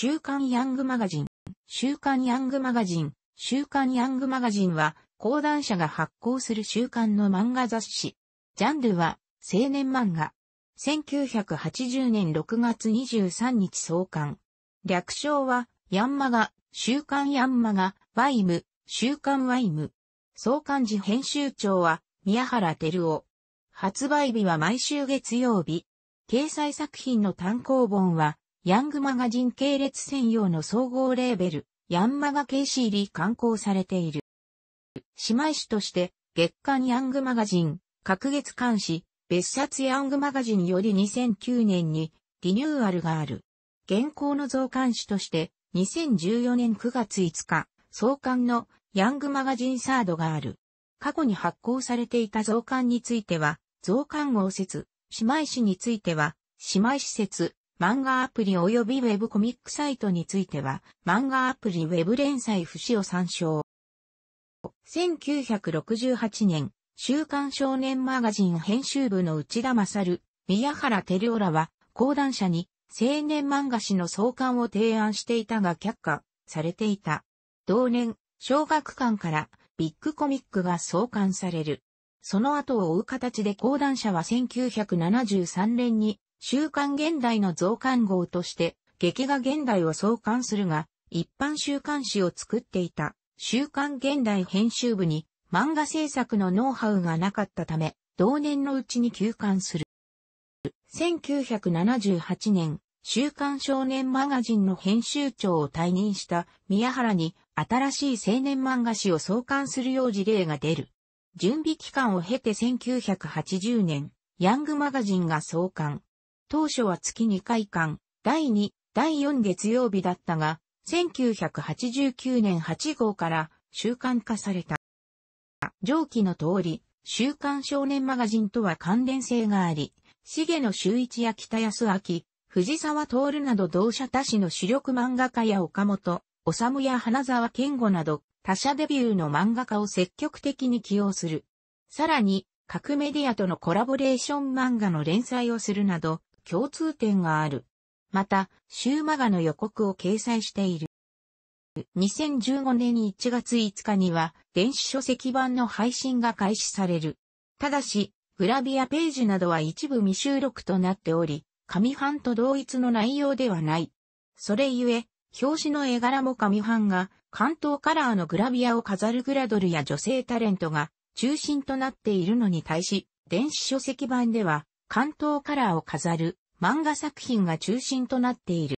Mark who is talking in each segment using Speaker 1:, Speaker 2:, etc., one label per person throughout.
Speaker 1: 週刊ヤングマガジン、週刊ヤングマガジン、週刊ヤングマガジンは、講談社が発行する週刊の漫画雑誌。ジャンルは、青年漫画。1980年6月23日創刊。略称は、ヤンマガ、週刊ヤンマガ、ワイム、週刊ワイム。創刊時編集長は、宮原照夫。発売日は毎週月曜日。掲載作品の単行本は、ヤングマガジン系列専用の総合レーベル、ヤンマガ KC リー刊行されている。姉妹誌として、月刊ヤングマガジン、各月刊誌、別冊ヤングマガジンより2009年にリニューアルがある。現行の増刊誌として、2014年9月5日、創刊のヤングマガジンサードがある。過去に発行されていた増刊については、増刊号説、姉妹誌については、姉妹誌説、漫画アプリ及びウェブコミックサイトについては、漫画アプリウェブ連載不死を参照。1968年、週刊少年マガジン編集部の内田勝、宮原照夫らは、講談社に青年漫画誌の創刊を提案していたが却下されていた。同年、小学館からビッグコミックが創刊される。その後を追う形で講談社は1973年に週刊現代の増刊号として、劇画現代を創刊するが、一般週刊誌を作っていた、週刊現代編集部に、漫画制作のノウハウがなかったため、同年のうちに休刊する。1978年、週刊少年マガジンの編集長を退任した宮原に新しい青年漫画誌を創刊するよう事例が出る。準備期間を経て1980年、ヤングマガジンが創刊。当初は月2回間、第2、第4月曜日だったが、1989年8号から習慣化された。上記の通り、週刊少年マガジンとは関連性があり、重野修一や北安明、藤沢徹など同社他市の主力漫画家や岡本、治や花沢健吾など、他社デビューの漫画家を積極的に起用する。さらに、各メディアとのコラボレーション漫画の連載をするなど、共通点がある。また、シューマガの予告を掲載している。2015年1月5日には、電子書籍版の配信が開始される。ただし、グラビアページなどは一部未収録となっており、紙版と同一の内容ではない。それゆえ、表紙の絵柄も紙版が、関東カラーのグラビアを飾るグラドルや女性タレントが中心となっているのに対し、電子書籍版では、関東カラーを飾る漫画作品が中心となっている。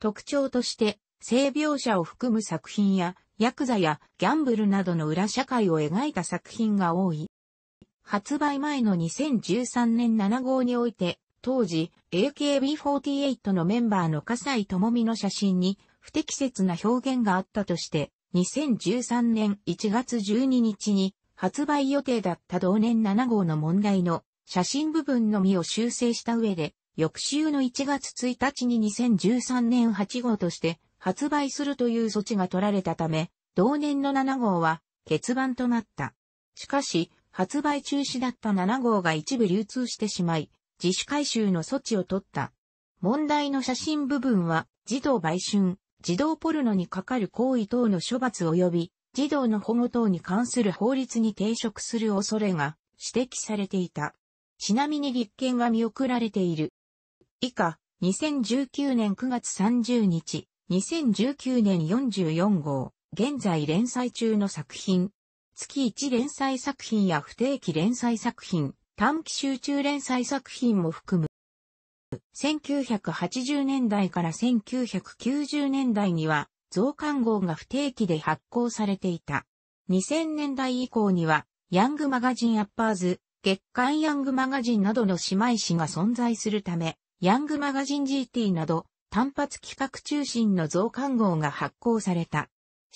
Speaker 1: 特徴として、性描写を含む作品や、ヤクザやギャンブルなどの裏社会を描いた作品が多い。発売前の2013年7号において、当時 AKB48 のメンバーの笠井智美の写真に不適切な表現があったとして、2013年1月12日に発売予定だった同年7号の問題の写真部分のみを修正した上で、翌週の1月1日に2013年8号として発売するという措置が取られたため、同年の7号は欠番となった。しかし、発売中止だった7号が一部流通してしまい、自主回収の措置を取った。問題の写真部分は、児童売春、児童ポルノにかかる行為等の処罰及び、児童の保護等に関する法律に抵触する恐れが指摘されていた。ちなみに立件は見送られている。以下、2019年9月30日、2019年44号、現在連載中の作品。月1連載作品や不定期連載作品、短期集中連載作品も含む。1980年代から1990年代には、増刊号が不定期で発行されていた。2000年代以降には、ヤングマガジンアッパーズ、月刊ヤングマガジンなどの姉妹誌が存在するため、ヤングマガジン GT など単発企画中心の増刊号が発行された。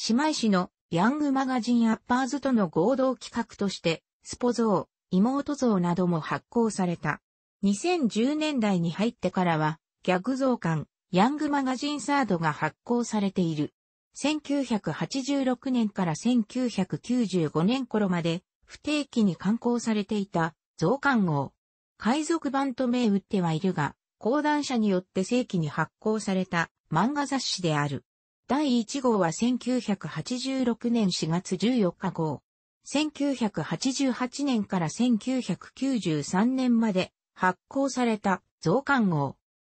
Speaker 1: 姉妹誌のヤングマガジンアッパーズとの合同企画として、スポ像、妹像なども発行された。2010年代に入ってからは、ギャグ増刊、ヤングマガジンサードが発行されている。1986年から1995年頃まで、不定期に刊行されていた増刊号。海賊版と銘打ってはいるが、講談社によって正規に発行された漫画雑誌である。第1号は1986年4月14日号。1988年から1993年まで発行された増刊号。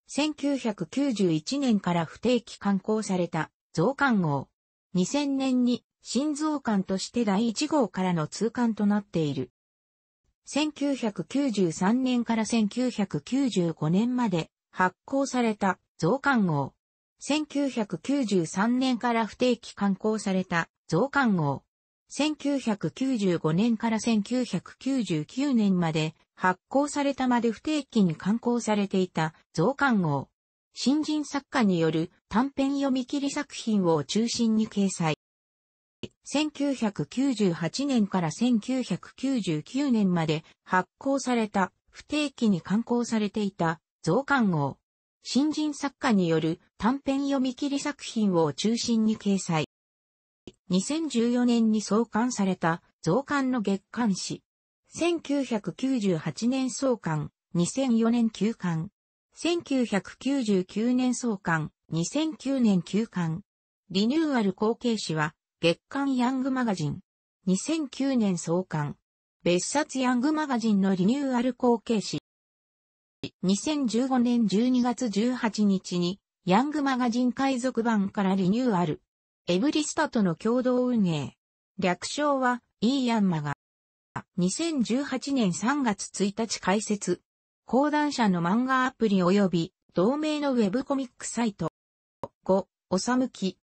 Speaker 1: 1991年から不定期刊行された増刊号。2000年に心臓艦として第1号からの通艦となっている。1993年から1995年まで発行された増刊号。1993年から不定期刊行された増刊号。1995年から1999年まで発行されたまで不定期に刊行されていた増刊号。新人作家による短編読み切り作品を中心に掲載。1998年から1999年まで発行された不定期に刊行されていた増刊号。新人作家による短編読み切り作品を中心に掲載。2014年に創刊された増刊の月刊誌。1998年創刊、2004年休刊。1999年創刊、2009年休刊。リニューアル後継誌は月刊ヤングマガジン。2009年創刊。別冊ヤングマガジンのリニューアル後継誌。2015年12月18日に、ヤングマガジン海賊版からリニューアル。エブリスタとの共同運営。略称は、イーヤンマガ。2018年3月1日開設。講談社の漫画アプリ及び、同名のウェブコミックサイト。5、おさむき。